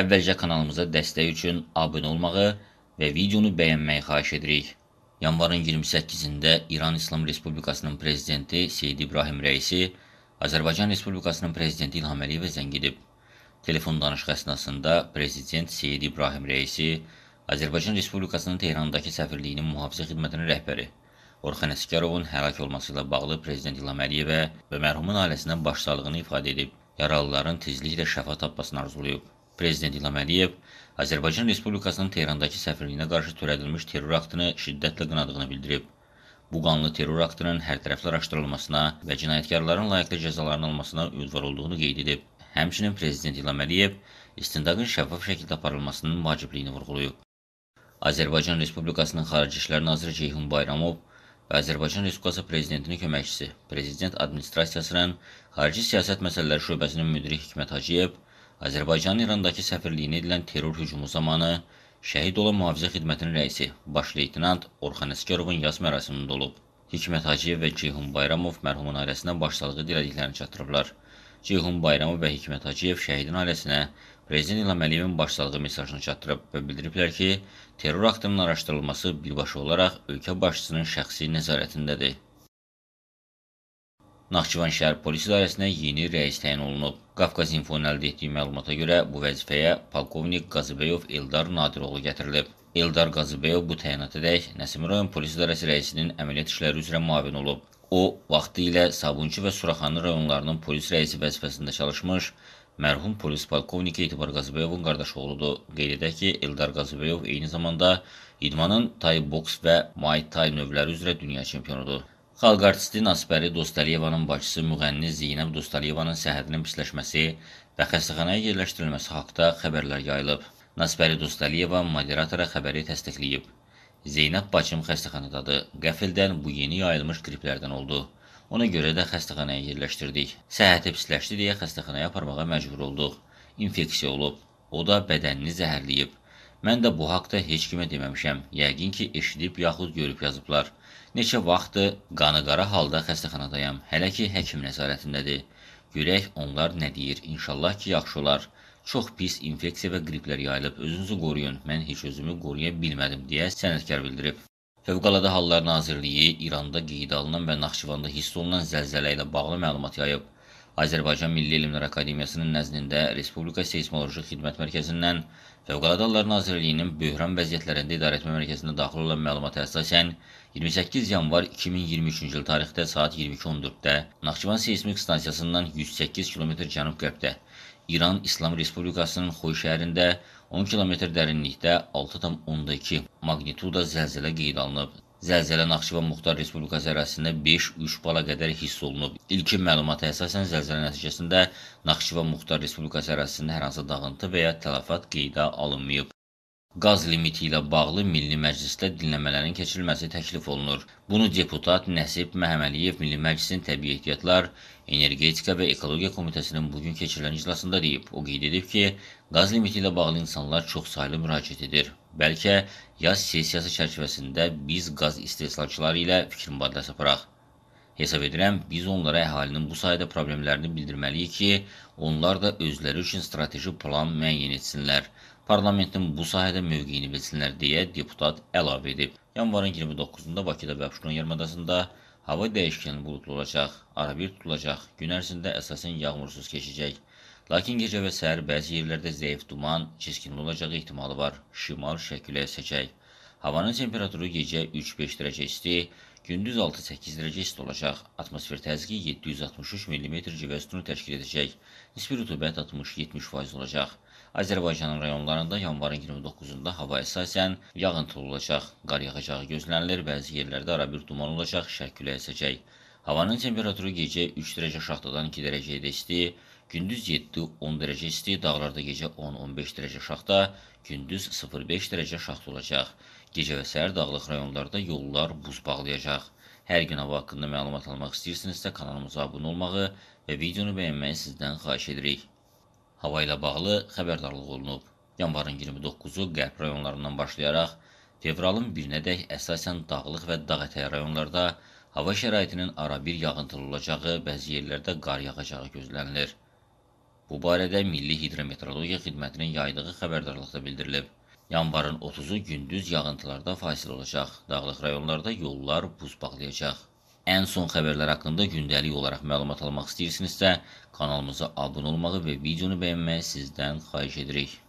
Əvvəlcə kanalımıza dəstək üçün abunə olmağı və videonu bəyənməyi xahiş edirik. Yanvarın 28-də İran İslam Respublikasının prezidenti Seyid İbrahim Rəisi Azərbaycan Respublikasının prezidenti İlham Əliyevə zəng edib. Telefon danışıq əsnasında prezident Seyid İbrahim Rəisi Azərbaycan Respublikasının Tehrandakı səfirliyinin mühafizə xidmətinin rəhbəri Orxan Əskərovun həlak olması ilə bağlı prezident İlham Əliyevə və mərhumun ailəsinə başsağlığını ifadə edib, yaralıların tezliklə şəfa tapmasını arzulayıb. Prezident İlham Əliyev Azərbaycan Respublikasının Tehrandakı səfirliyinə qarşı törədilmiş terror aktını şiddətlə qınadığını bildirib. Bu qanlı terror aktının hərtərəfli araşdırılmasına və cinayətkarların layiqli cəzaların almasına ümidvar olduğunu qeyd edib. Həmçinin Prezident İlham Əliyev istintaqın şəffaf şəkildə aparılmasının vacibliyini vurğulayıb. Azərbaycan Respublikasının Xarici İşlər Naziri Ceyhun Bayramov və Azərbaycan Respublikası Prezidentinin köməkçisi, Prezident Administrasiyasının Xarici Siyasət Məsələləri Şöbəsinin müdiri Hikmət Hacıyev Azərbaycanın İrandakı səfirliyinə edilən terror hücumu zamanı şəhid olan Mühafizə Xidmətinin rəisi baş leytenant Orxan Əskərovun yas mərasimində olub. Hikmət Hacıyev və Ceyhun Bayramov mərhumun ailəsinə başsağlığı dilədiklərini çatdırıblar. Ceyhun Bayramov və Hikmət Hacıyev şəhidin ailəsinə Prezident İlham Əliyevin başsağlığı mesajını çatdırıb və bildiriblər ki, terror aktının araşdırılması birbaşa olaraq ölkə başçısının şəxsi nəzarətindədir. Naxçıvan şəhər polis idarəsinə yeni rəis təyin olunub. Qafqaz İnfonun əldə etdiyi məlumata görə bu vəzifəyə polkovnik Qazıbəyov Eldar Nadiroğlu gətirilib. Eldar Qazıbəyov bu təyinata dək Nəsimi rayon polis idarəsi rəisinin əməliyyat işləri üzrə müavin olub. O, vaxtı ilə Sabunçu və Suraxanı rayonlarının polis rəisi vəzifəsində çalışmış, mərhum polis polkovniki Etibar Qazıbəyovun qardaşı oğludur. Qeyd edək ki, Eldar Qazıbəyov eyni zamanda idmanın tay boks və Muay Thai növləri üzrə dünya çempionudur. Xalq artisti Nasbəri Dostəliyevanın bacısı müğənni Zeynəb Dostəliyevanın səhhətinin pisləşməsi və xəstəxanaya yerləşdirilməsi haqda xəbərlər yayılıb. Nasbəri Dostəliyeva moderatora xəbəri təsdiqləyib. Zeynəb bacım xəstəxanadadır. Qəfildən bu yeni yayılmış qriplərdən oldu. Ona görə də xəstəxanaya yerləşdirdik. Səhhəti pisləşdi deyə xəstəxanaya aparmağa məcbur olduq. İnfeksiya olub. O da bədənini zəhərləyib. Mən də bu haqda heç kimə deməmişəm. Yəqin ki, eşidib yaxud görüb yazıblar. Neçə vaxtdır qanı qara halda xəstəxanadayam. Hələ ki, həkim nəzarətindədir. Görək onlar nə deyir. İnşallah ki, yaxşı olar. Çox pis infeksiya və qriplər yayılıb. Özünüzü qoruyun. Mən heç özümü qoruya bilmədim deyə sənətkar bildirib. Fövqəladə Hallar Nazirliyi İranda qeydə alınan və Naxçıvanda hiss olunan zəlzələ ilə bağlı məlumat yayıb. Azərbaycan Milli Elmlər Akademiyasının nəzdində Respublika Seismoloji Xidmət Mərkəzindən Fövqəladə Hallar Nazirliyinin böhran vəziyyətlərində idarəetmə mərkəzində daxil olan məlumata əsasən 28 yanvar 2023-cü il tarixdə saat 22:14-də Naxçıvan Seismik Stansiyasından 108 km cənub-qərbdə İran İslam Respublikasının Xoy şəhərində 10 km dərinlikdə 6,2 magnituda zəlzələ qeydə alınıb. Zəlzələ Naxçıvan Muxtar Respublikası ərazisində 5-3 bala qədər hiss olunub. İlkin məlumata əsasən zəlzələ nəticəsində Naxçıvan Muxtar Respublikası ərazisində hər hansı dağıntı və ya tələfat qeydə alınmayıb. Qaz limiti ilə bağlı Milli Məclisdə dinləmələrin keçirilməsi təklif olunur. Bunu deputat Nəsib Məhəməliyev Milli Məclisin Təbii Ehtiyatlar, Energetika və Ekologiya Komitəsinin bugün keçirilən iclasında deyib. O qeyd edib ki, qaz limiti ilə bağlı insanlar çoxsaylı müraciət edir. Bəlkə yaz sessiyası çərçivəsində biz qaz istehsalçıları ilə fikir mübadiləsi aparaq. Hesab edirəm, biz onlara əhalinin bu sayda problemlərini bildirməliyik ki, onlar da özləri üçün strateji plan müəyyən etsinlər, parlamentin bu sahədə mövqeyini bilsinlər deyə deputat əlavə edib. Yanvarın 29-da Bakıda və Abşeron yarımadasında hava dəyişkən buludlu olacaq, arabir tutulacaq, gün ərzində əsasən yağmursuz keçəcək. Lakin gecə və səhər bəzi yerlərdə zəif duman, çiskinli olacağı ehtimalı var. Şimal şəkilə əsəcək. Havanın temperaturu gecə 3-5 dərəcə isti, gündüz 6-8 dərəcə isti olacaq. Atmosfer təzqi 763 mm civə sütunu təşkil edəcək. Nisbi rütubət 60-70% olacaq. Azərbaycanın rayonlarında yanvarın 29-da hava əsasən yağıntılı olacaq. Qar yağacağı gözlənilir, bəzi yerlərdə arabir duman olacaq, şəkülə əsəcək. Havanın temperaturu gecə 3 dərəcə şaxtadan 2 dərəcə isti, gündüz 7-10 dərəcə isti, dağlarda gecə 10-15 dərəcə şaxta, gündüz 0-5 dərəcə şaxta olacaq. Gecə və səhər dağlıq rayonlarda yollar buz bağlayacaq. Hər gün hava haqqında məlumat almaq istəyirsinizsə kanalımıza abunə olmağı və videonu bəyənməyi sizdən xahiş edirik. Hava ilə bağlı xəbərdarlıq olunub. Yanvarın 29-u qərb rayonlarından başlayaraq fevralın 1-nədək əsasən dağlıq və dağ ətəyi rayonlarda Hava şəraitinin arabir yağıntılı olacağı, bəzi yerlərdə qar yağacağı gözlənilir. Bu barədə Milli Hidrometeorologiya Xidmətinin yaydığı xəbərdarlıqda bildirilib. Yanvarın 30-u gündüz yağıntılarda fasilə olacaq. Dağlıq rayonlarda yollar buz bağlayacaq. Ən son xəbərlər haqqında gündəlik olaraq məlumat almaq istəyirsinizsə, kanalımıza abunə olmağı və videonu bəyənməyi sizdən xahiş edirik.